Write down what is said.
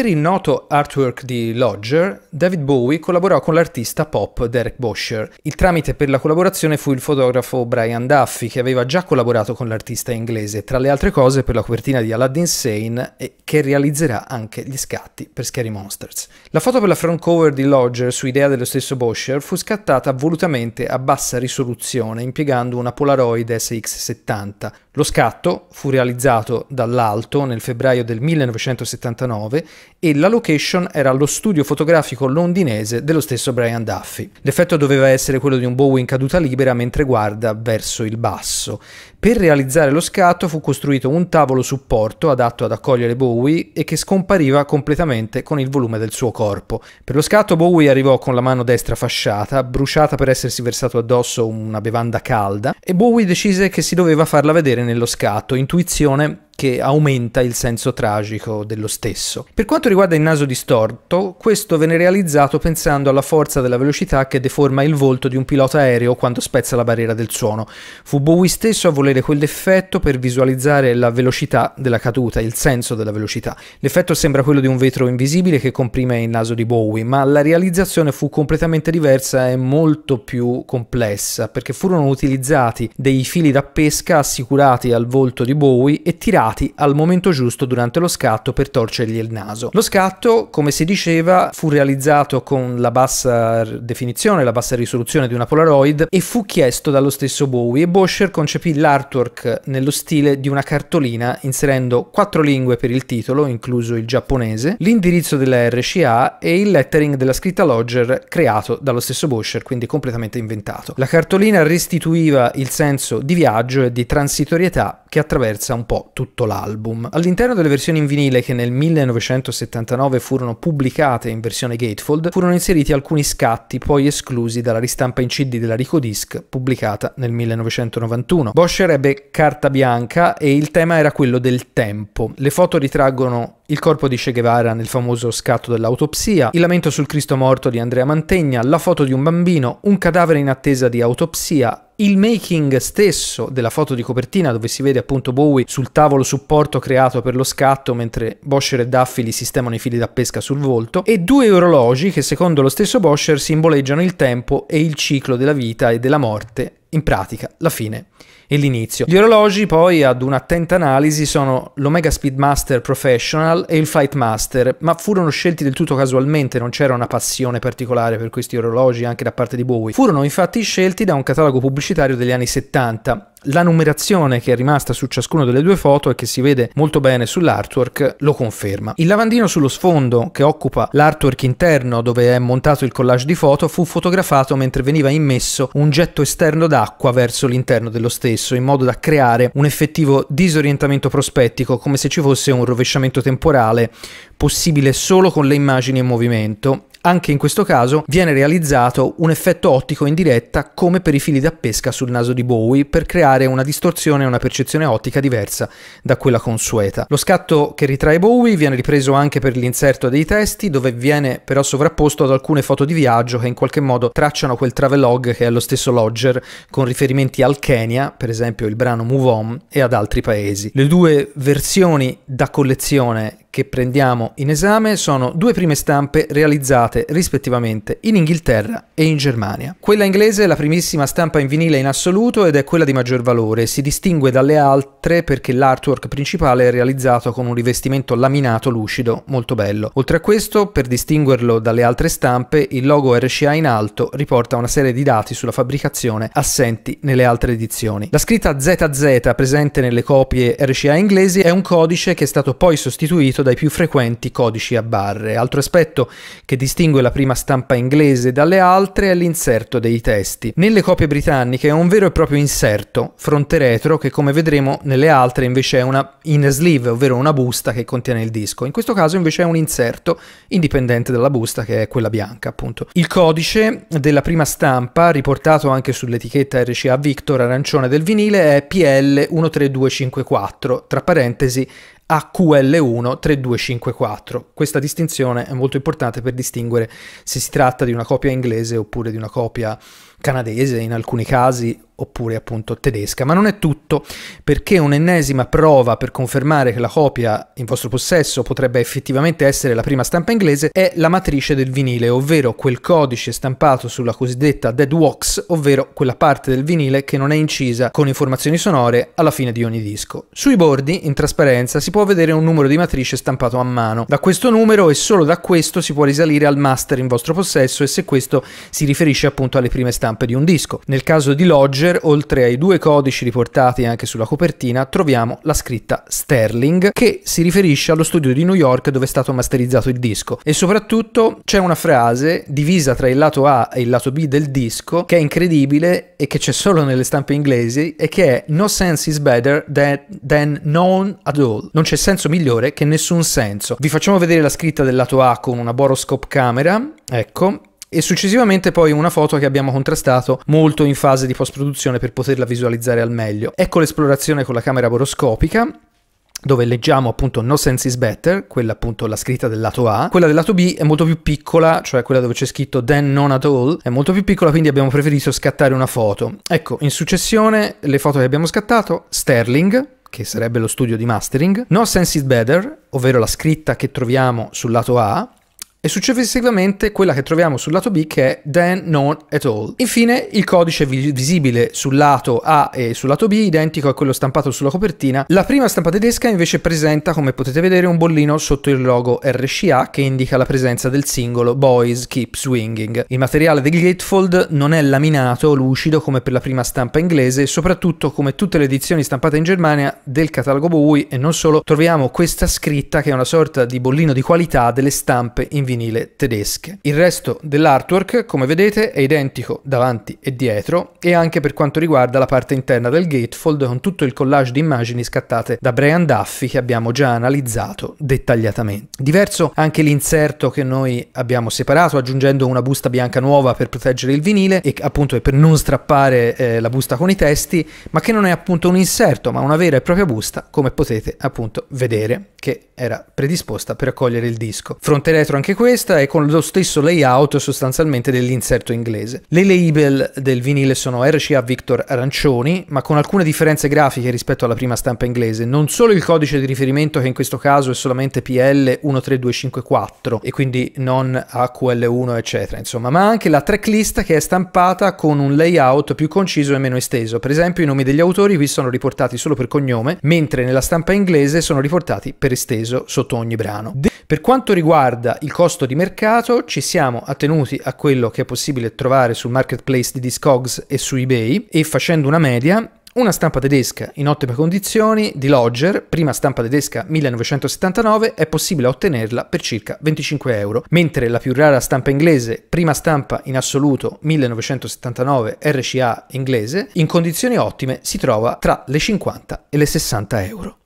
Per il noto artwork di Lodger, David Bowie collaborò con l'artista pop Derek Bosher. Il tramite per la collaborazione fu il fotografo Brian Duffy, che aveva già collaborato con l'artista inglese, tra le altre cose per la copertina di Aladdin Sane e che realizzerà anche gli scatti per Scary Monsters. La foto per la front cover di Lodger, su idea dello stesso Bosher, fu scattata volutamente a bassa risoluzione, impiegando una Polaroid SX70, lo scatto fu realizzato dall'alto nel febbraio del 1979 e la location era lo studio fotografico londinese dello stesso Brian Duffy. L'effetto doveva essere quello di un Bowie in caduta libera mentre guarda verso il basso. Per realizzare lo scatto fu costruito un tavolo supporto adatto ad accogliere Bowie e che scompariva completamente con il volume del suo corpo. Per lo scatto Bowie arrivò con la mano destra fasciata, bruciata per essersi versato addosso una bevanda calda, e Bowie decise che si doveva farla vedere nello scatto, intuizione che aumenta il senso tragico dello stesso. Per quanto riguarda il naso distorto, questo venne realizzato pensando alla forza della velocità che deforma il volto di un pilota aereo quando spezza la barriera del suono. Fu Bowie stesso a volere quell'effetto per visualizzare la velocità della caduta, il senso della velocità. L'effetto sembra quello di un vetro invisibile che comprime il naso di Bowie, ma la realizzazione fu completamente diversa e molto più complessa, perché furono utilizzati dei fili da pesca assicurati al volto di Bowie e tirati arrivati al momento giusto durante lo scatto per torcergli il naso. Lo scatto, come si diceva, fu realizzato con la bassa definizione, la bassa risoluzione di una Polaroid e fu chiesto dallo stesso Bowie e Boscher concepì l'artwork nello stile di una cartolina inserendo quattro lingue per il titolo, incluso il giapponese, l'indirizzo della RCA e il lettering della scritta Lodger creato dallo stesso Boscher, quindi completamente inventato. La cartolina restituiva il senso di viaggio e di transitorietà che attraversa un po' tutto l'album. All'interno delle versioni in vinile che nel 1979 furono pubblicate in versione gatefold, furono inseriti alcuni scatti poi esclusi dalla ristampa in CD della Rico Disc pubblicata nel 1991. Boscher ebbe carta bianca e il tema era quello del tempo. Le foto ritraggono il corpo di Che Guevara nel famoso scatto dell'autopsia, il lamento sul Cristo morto di Andrea Mantegna, la foto di un bambino, un cadavere in attesa di autopsia il making stesso della foto di copertina dove si vede appunto Bowie sul tavolo supporto creato per lo scatto mentre Boscher e Duffy li sistemano i fili da pesca sul volto e due orologi che secondo lo stesso Boscher simboleggiano il tempo e il ciclo della vita e della morte, in pratica la fine e l'inizio. Gli orologi poi ad un'attenta analisi sono l'Omega Speedmaster Professional e il Fightmaster, ma furono scelti del tutto casualmente, non c'era una passione particolare per questi orologi anche da parte di Bowie. Furono infatti scelti da un catalogo pubblicitario degli anni 70 la numerazione che è rimasta su ciascuna delle due foto e che si vede molto bene sull'artwork lo conferma. Il lavandino sullo sfondo che occupa l'artwork interno dove è montato il collage di foto fu fotografato mentre veniva immesso un getto esterno d'acqua verso l'interno dello stesso in modo da creare un effettivo disorientamento prospettico come se ci fosse un rovesciamento temporale possibile solo con le immagini in movimento anche in questo caso viene realizzato un effetto ottico in diretta come per i fili da pesca sul naso di Bowie per creare una distorsione e una percezione ottica diversa da quella consueta. Lo scatto che ritrae Bowie viene ripreso anche per l'inserto dei testi dove viene però sovrapposto ad alcune foto di viaggio che in qualche modo tracciano quel travelogue che è lo stesso Lodger con riferimenti al Kenya, per esempio il brano Move On e ad altri paesi. Le due versioni da collezione che prendiamo in esame sono due prime stampe realizzate rispettivamente in Inghilterra e in Germania. Quella inglese è la primissima stampa in vinile in assoluto ed è quella di maggior valore, si distingue dalle altre perché l'artwork principale è realizzato con un rivestimento laminato lucido, molto bello. Oltre a questo, per distinguerlo dalle altre stampe, il logo RCA in alto riporta una serie di dati sulla fabbricazione assenti nelle altre edizioni. La scritta ZZ presente nelle copie RCA inglesi è un codice che è stato poi sostituito distinto dai più frequenti codici a barre. Altro aspetto che distingue la prima stampa inglese dalle altre è l'inserto dei testi. Nelle copie britanniche è un vero e proprio inserto, fronte retro, che come vedremo nelle altre invece è una in sleeve, ovvero una busta che contiene il disco. In questo caso invece è un inserto indipendente dalla busta che è quella bianca, appunto. Il codice della prima stampa, riportato anche sull'etichetta RCA Victor arancione del vinile, è PL13254, tra parentesi AQL13254. Questa distinzione è molto importante per distinguere se si tratta di una copia inglese oppure di una copia canadese in alcuni casi oppure appunto tedesca. Ma non è tutto, perché un'ennesima prova per confermare che la copia in vostro possesso potrebbe effettivamente essere la prima stampa inglese è la matrice del vinile, ovvero quel codice stampato sulla cosiddetta dead wax, ovvero quella parte del vinile che non è incisa con informazioni sonore alla fine di ogni disco. Sui bordi, in trasparenza, si può vedere un numero di matrice stampato a mano. Da questo numero e solo da questo si può risalire al master in vostro possesso e se questo si riferisce appunto alle prime stampe di un disco. Nel caso di Lodge Voyager, oltre ai due codici riportati anche sulla copertina, troviamo la scritta Sterling, che si riferisce allo studio di New York dove è stato masterizzato il disco. E soprattutto c'è una frase divisa tra il lato A e il lato B del disco che è incredibile e che c'è solo nelle stampe inglesi e che è No sense is better than, than none at all. Non c'è senso migliore che nessun senso. Vi facciamo vedere la scritta del lato A con una boroscope camera, ecco, e successivamente poi una foto che abbiamo contrastato molto in fase di post-produzione per poterla visualizzare al meglio. Ecco l'esplorazione con la camera boroscopica dove leggiamo appunto No Sense is Better, quella appunto la scritta del lato A, quella del lato B è molto più piccola, cioè quella dove c'è scritto Then None at All, è molto più piccola quindi abbiamo preferito scattare una foto. Ecco, in successione le foto che abbiamo scattato, Sterling, che sarebbe lo studio di mastering, No Sense is Better, ovvero la scritta che troviamo sul lato A, e successivamente quella che troviamo sul lato B che è then none at all. Infine il codice visibile sul lato A e sul lato B identico a quello stampato sulla copertina. La prima stampa tedesca invece presenta come potete vedere un bollino sotto il logo RCA che indica la presenza del singolo Boys Keep Swinging. Il materiale del gatefold non è laminato, lucido come per la prima stampa inglese e soprattutto come tutte le edizioni stampate in Germania del catalogo Bowie e non solo troviamo questa scritta che è una sorta di bollino di qualità delle stampe in vinile tedesche. Il resto dell'artwork, come vedete, è identico davanti e dietro e anche per quanto riguarda la parte interna del gatefold con tutto il collage di immagini scattate da Brian Duffy che abbiamo già analizzato dettagliatamente. Diverso anche l'inserto che noi abbiamo separato aggiungendo una busta bianca nuova per proteggere il vinile e appunto per non strappare eh, la busta con i testi, ma che non è appunto un inserto ma una vera e propria busta come potete appunto vedere che era predisposta per accogliere il disco. Fronte retro anche questa e con lo stesso layout sostanzialmente dell'inserto inglese. Le label del vinile sono RCA Victor arancioni, ma con alcune differenze grafiche rispetto alla prima stampa inglese. Non solo il codice di riferimento che in questo caso è solamente PL13254 e quindi non AQL1 eccetera, insomma, ma anche la tracklist che è stampata con un layout più conciso e meno esteso. Per esempio i nomi degli autori qui sono riportati solo per cognome, mentre nella stampa inglese sono riportati per esteso sotto ogni brano. De per quanto riguarda il costo costo di mercato, ci siamo attenuti a quello che è possibile trovare sul marketplace di Discogs e su eBay e facendo una media una stampa tedesca in ottime condizioni di Lodger, prima stampa tedesca 1979, è possibile ottenerla per circa 25 euro, mentre la più rara stampa inglese, prima stampa in assoluto 1979 RCA inglese, in condizioni ottime si trova tra le 50 e le 60 euro.